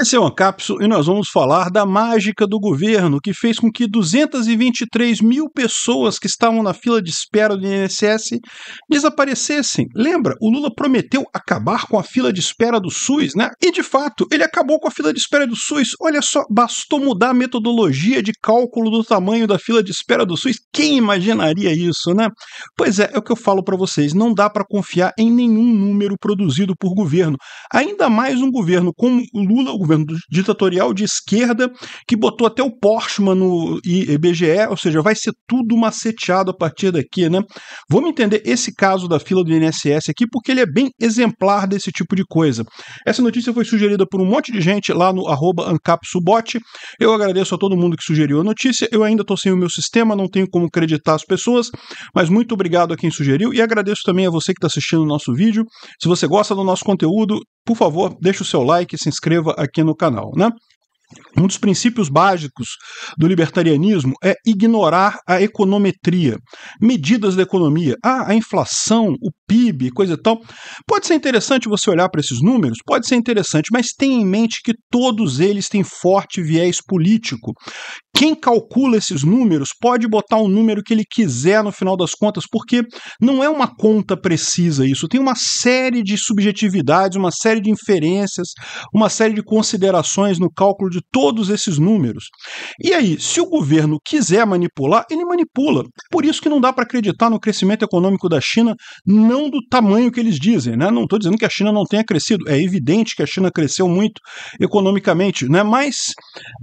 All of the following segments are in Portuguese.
Esse é o Ancapso e nós vamos falar da mágica do governo que fez com que 223 mil pessoas que estavam na fila de espera do INSS desaparecessem. Lembra? O Lula prometeu acabar com a fila de espera do SUS, né? E de fato, ele acabou com a fila de espera do SUS. Olha só, bastou mudar a metodologia de cálculo do tamanho da fila de espera do SUS. Quem imaginaria isso, né? Pois é, é o que eu falo para vocês, não dá para confiar em nenhum número produzido por governo. Ainda mais um governo como o Lula, o governo ditatorial de esquerda que botou até o Porsche no IBGE, ou seja, vai ser tudo maceteado a partir daqui, né? Vamos entender esse caso da fila do INSS aqui porque ele é bem exemplar desse tipo de coisa. Essa notícia foi sugerida por um monte de gente lá no @ancapsubot. Eu agradeço a todo mundo que sugeriu a notícia. Eu ainda estou sem o meu sistema, não tenho como acreditar as pessoas, mas muito obrigado a quem sugeriu e agradeço também a você que está assistindo o nosso vídeo. Se você gosta do nosso conteúdo, por favor, deixe o seu like e se inscreva aqui no canal, né? Um dos princípios básicos do libertarianismo é ignorar a econometria, medidas da economia, ah, a inflação, o PIB, coisa e tal. Pode ser interessante você olhar para esses números, pode ser interessante, mas tenha em mente que todos eles têm forte viés político. Quem calcula esses números pode botar o número que ele quiser no final das contas, porque não é uma conta precisa isso. Tem uma série de subjetividades, uma série de inferências, uma série de considerações no cálculo de todos esses números. E aí, se o governo quiser manipular, ele manipula. Por isso que não dá para acreditar no crescimento econômico da China, não do tamanho que eles dizem. Né? Não estou dizendo que a China não tenha crescido. É evidente que a China cresceu muito economicamente, né? mas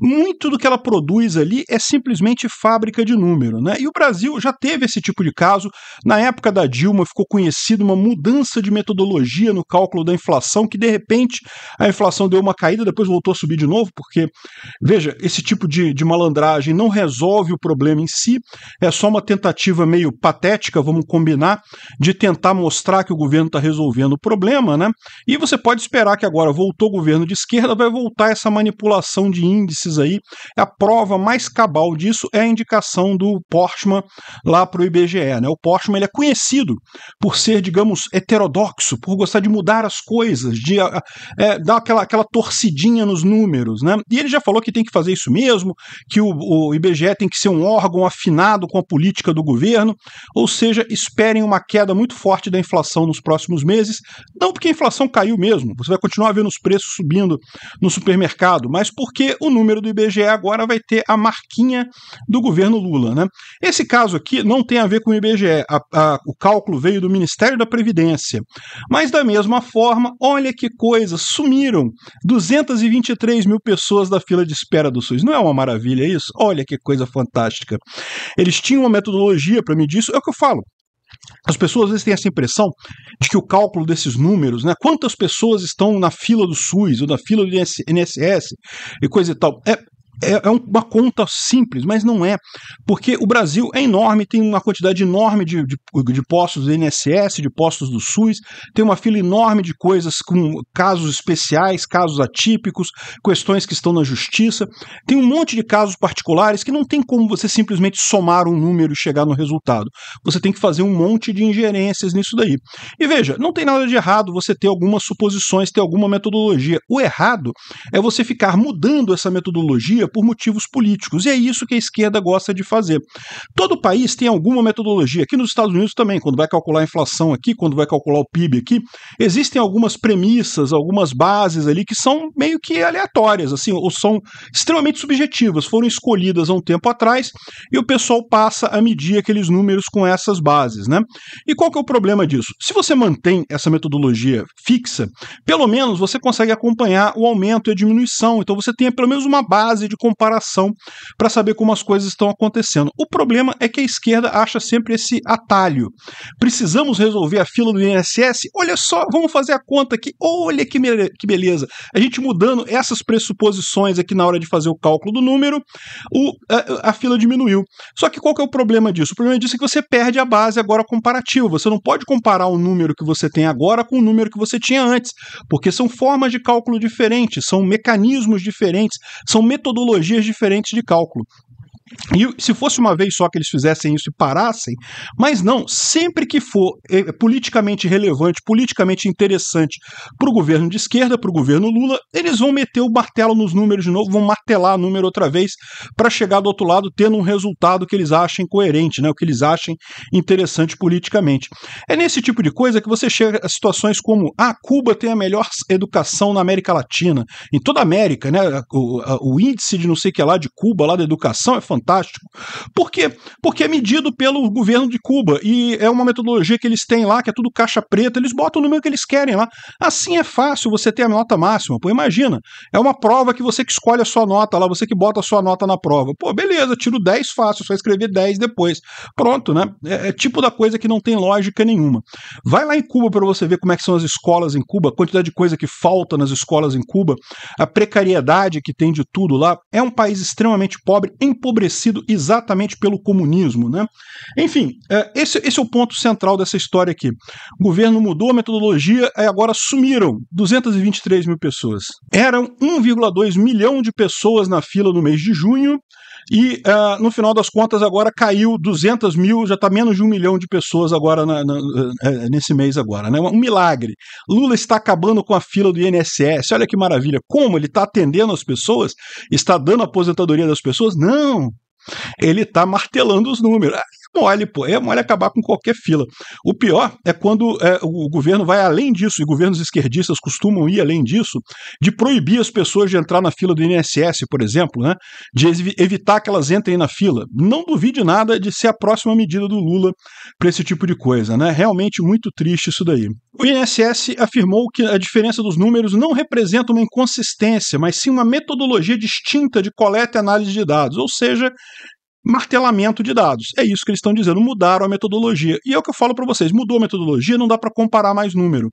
muito do que ela produz ali é simplesmente fábrica de número. Né? E o Brasil já teve esse tipo de caso. Na época da Dilma, ficou conhecida uma mudança de metodologia no cálculo da inflação, que de repente a inflação deu uma caída, depois voltou a subir de novo, porque porque, veja, esse tipo de, de malandragem não resolve o problema em si, é só uma tentativa meio patética, vamos combinar, de tentar mostrar que o governo está resolvendo o problema, né? E você pode esperar que agora voltou o governo de esquerda, vai voltar essa manipulação de índices aí. A prova mais cabal disso é a indicação do Portman lá para o IBGE, né? O Portman ele é conhecido por ser, digamos, heterodoxo, por gostar de mudar as coisas, de ah, é, dar aquela, aquela torcidinha nos números, né? E ele já falou que tem que fazer isso mesmo, que o, o IBGE tem que ser um órgão afinado com a política do governo, ou seja, esperem uma queda muito forte da inflação nos próximos meses, não porque a inflação caiu mesmo, você vai continuar vendo os preços subindo no supermercado, mas porque o número do IBGE agora vai ter a marquinha do governo Lula. Né? Esse caso aqui não tem a ver com o IBGE, a, a, o cálculo veio do Ministério da Previdência. Mas da mesma forma, olha que coisa, sumiram 223 mil pessoas pessoas da fila de espera do SUS. Não é uma maravilha isso? Olha que coisa fantástica. Eles tinham uma metodologia para medir isso, é o que eu falo. As pessoas às vezes têm essa impressão de que o cálculo desses números, né? Quantas pessoas estão na fila do SUS ou na fila do INSS e coisa e tal. É, é, é uma conta simples, mas não é. Porque o Brasil é enorme, tem uma quantidade enorme de, de, de, postos do INSS, de postos do SUS, tem uma fila enorme de coisas com casos especiais, casos atípicos, questões que estão na justiça. Tem um monte de casos particulares que não tem como você simplesmente somar um número e chegar no resultado. Você tem que fazer um monte de ingerências nisso daí. E veja, não tem nada de errado você ter algumas suposições, ter alguma metodologia. O errado é você ficar mudando essa metodologia dia por motivos políticos. E é isso que a esquerda gosta de fazer. Todo país tem alguma metodologia. Aqui nos Estados Unidos também, quando vai calcular a inflação aqui, quando vai calcular o PIB aqui, existem algumas premissas, algumas bases ali que são meio que aleatórias, assim, ou são extremamente subjetivas, foram escolhidas há um tempo atrás e o pessoal passa a medir aqueles números com essas bases, né? E qual que é o problema disso? Se você mantém essa metodologia fixa, pelo menos você consegue acompanhar o aumento e a diminuição, então você tem pelo menos uma base de de comparação para saber como as coisas estão acontecendo. O problema é que a esquerda acha sempre esse atalho. Precisamos resolver a fila do INSS? Olha só, vamos fazer a conta aqui. Olha que, que beleza. A gente mudando essas pressuposições aqui na hora de fazer o cálculo do número, o, a, a fila diminuiu. Só que qual que é o problema disso? O problema disso é que você perde a base agora comparativa. Você não pode comparar o número que você tem agora com o número que você tinha antes, porque são formas de cálculo diferentes, são mecanismos diferentes, são metodologias metodologias diferentes de cálculo. E se fosse uma vez só que eles fizessem isso e parassem, mas não, sempre que for é, politicamente relevante, politicamente interessante para o governo de esquerda, para o governo Lula, eles vão meter o martelo nos números de novo, vão martelar o número outra vez para chegar do outro lado tendo um resultado que eles achem coerente, né, o que eles achem interessante politicamente. É nesse tipo de coisa que você chega a situações como ah, Cuba tem a melhor educação na América Latina, em toda a América, né, o, a, o índice de não sei o que lá de Cuba, lá da educação é fantástico. Por quê? Porque é medido pelo governo de Cuba e é uma metodologia que eles têm lá, que é tudo caixa preta, eles botam o número que eles querem lá. Assim é fácil você ter a nota máxima. Pô, imagina, é uma prova que você que escolhe a sua nota lá, você que bota a sua nota na prova. Pô, beleza, tiro 10 fácil, só escrever 10 depois. Pronto, né? É, é tipo da coisa que não tem lógica nenhuma. Vai lá em Cuba para você ver como é que são as escolas em Cuba, a quantidade de coisa que falta nas escolas em Cuba, a precariedade que tem de tudo lá. É um país extremamente pobre, empobrecido empobrecido exatamente pelo comunismo. Né? Enfim, é, esse, esse é o ponto central dessa história aqui. O governo mudou a metodologia e agora sumiram 223 mil pessoas. Eram 1,2 milhão de pessoas na fila no mês de junho e uh, no final das contas, agora caiu 200 mil, já está menos de um milhão de pessoas agora na, na, eh, nesse mês agora, né? Um milagre. Lula está acabando com a fila do INSS. Olha que maravilha. Como ele está atendendo as pessoas? Está dando a aposentadoria das pessoas? Não. Ele está martelando os números mole, pô. É mole acabar com qualquer fila. O pior é quando é, o governo vai além disso, e governos esquerdistas costumam ir além disso, de proibir as pessoas de entrar na fila do INSS, por exemplo, né? De evitar que elas entrem na fila. Não duvide nada de ser a próxima medida do Lula para esse tipo de coisa, né? Realmente muito triste isso daí. O INSS afirmou que a diferença dos números não representa uma inconsistência, mas sim uma metodologia distinta de coleta e análise de dados, ou seja, martelamento de dados. É isso que eles estão dizendo, mudaram a metodologia. E é o que eu falo para vocês, mudou a metodologia, não dá para comparar mais número.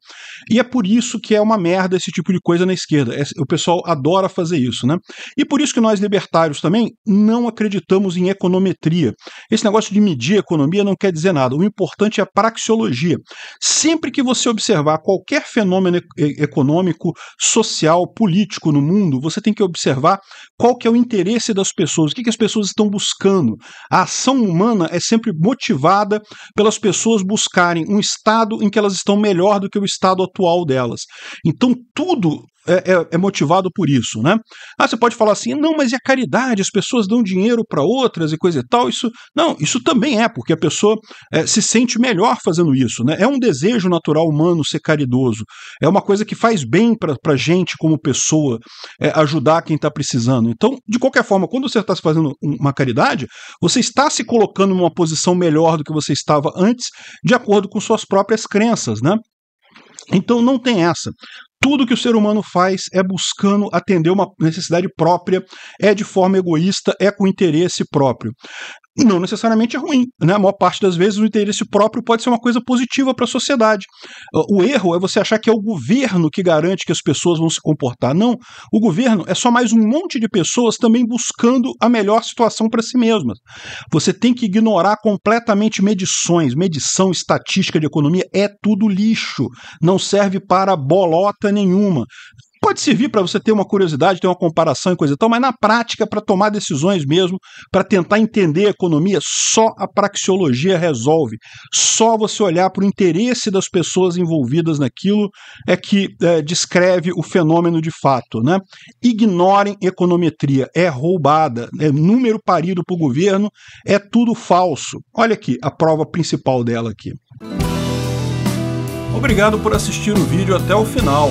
E é por isso que é uma merda esse tipo de coisa na esquerda. É, o pessoal adora fazer isso, né? E por isso que nós libertários também não acreditamos em econometria. Esse negócio de medir economia não quer dizer nada. O importante é a praxeologia. Sempre que você observar qualquer fenômeno econômico, social, político no mundo, você tem que observar qual que é o interesse das pessoas, o que, que as pessoas estão buscando humano. A ação humana é sempre motivada pelas pessoas buscarem um estado em que elas estão melhor do que o estado atual delas. Então, tudo é, é, é, motivado por isso, né? Ah, você pode falar assim, não, mas é caridade, as pessoas dão dinheiro para outras e coisa e tal. Isso não, isso também é porque a pessoa é, se sente melhor fazendo isso, né? É um desejo natural humano ser caridoso. É uma coisa que faz bem para a gente como pessoa é, ajudar quem está precisando. Então, de qualquer forma, quando você está fazendo uma caridade, você está se colocando numa posição melhor do que você estava antes, de acordo com suas próprias crenças, né? Então não tem essa. Tudo que o ser humano faz é buscando atender uma necessidade própria, é de forma egoísta, é com interesse próprio e não necessariamente é ruim. Né? A maior parte das vezes o interesse próprio pode ser uma coisa positiva para a sociedade. O erro é você achar que é o governo que garante que as pessoas vão se comportar. Não. O governo é só mais um monte de pessoas também buscando a melhor situação para si mesmas. Você tem que ignorar completamente medições. Medição estatística de economia é tudo lixo. Não serve para bolota nenhuma pode servir para você ter uma curiosidade, ter uma comparação e coisa e tal, mas na prática, para tomar decisões mesmo, para tentar entender a economia, só a praxeologia resolve. Só você olhar para o interesse das pessoas envolvidas naquilo é que é, descreve o fenômeno de fato. Né? Ignorem econometria, é roubada, é número parido para o governo, é tudo falso. Olha aqui a prova principal dela aqui. Obrigado por assistir o vídeo até o final.